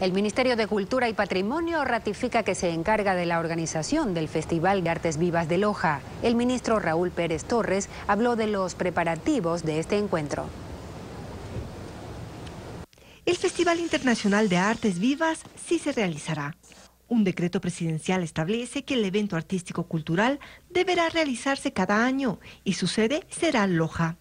El Ministerio de Cultura y Patrimonio ratifica que se encarga de la organización del Festival de Artes Vivas de Loja. El ministro Raúl Pérez Torres habló de los preparativos de este encuentro. El Festival Internacional de Artes Vivas sí se realizará. Un decreto presidencial establece que el evento artístico-cultural deberá realizarse cada año y su sede será Loja.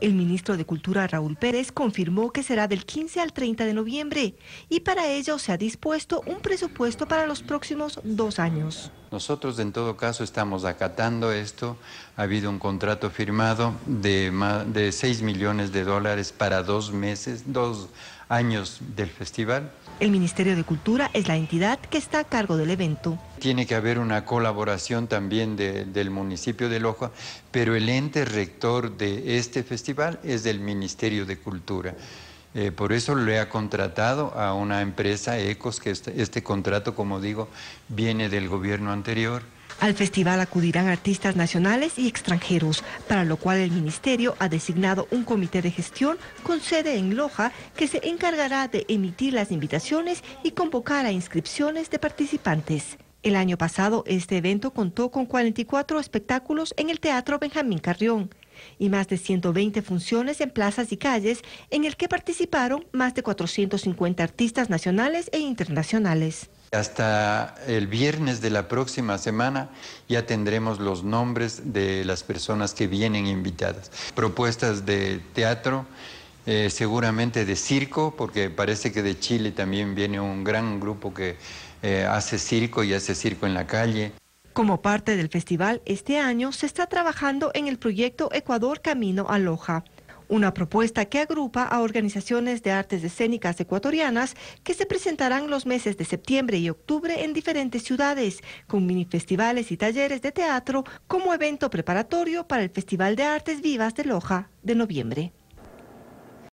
El ministro de Cultura Raúl Pérez confirmó que será del 15 al 30 de noviembre y para ello se ha dispuesto un presupuesto para los próximos dos años. Nosotros en todo caso estamos acatando esto. Ha habido un contrato firmado de, de 6 millones de dólares para dos meses, dos años del festival. El Ministerio de Cultura es la entidad que está a cargo del evento tiene que haber una colaboración también del municipio de Loja, pero el ente rector de este festival es del Ministerio de Cultura. Eh, por eso le ha contratado a una empresa, ECOS, que este, este contrato, como digo, viene del gobierno anterior. Al festival acudirán artistas nacionales y extranjeros, para lo cual el ministerio ha designado un comité de gestión con sede en Loja que se encargará de emitir las invitaciones y convocar a inscripciones de participantes. El año pasado este evento contó con 44 espectáculos en el Teatro Benjamín Carrión y más de 120 funciones en plazas y calles en el que participaron más de 450 artistas nacionales e internacionales. Hasta el viernes de la próxima semana ya tendremos los nombres de las personas que vienen invitadas. Propuestas de teatro, eh, seguramente de circo, porque parece que de Chile también viene un gran grupo que eh, hace circo y hace circo en la calle. Como parte del festival, este año se está trabajando en el proyecto Ecuador Camino a Loja, una propuesta que agrupa a organizaciones de artes escénicas ecuatorianas que se presentarán los meses de septiembre y octubre en diferentes ciudades, con mini festivales y talleres de teatro como evento preparatorio para el Festival de Artes Vivas de Loja de noviembre.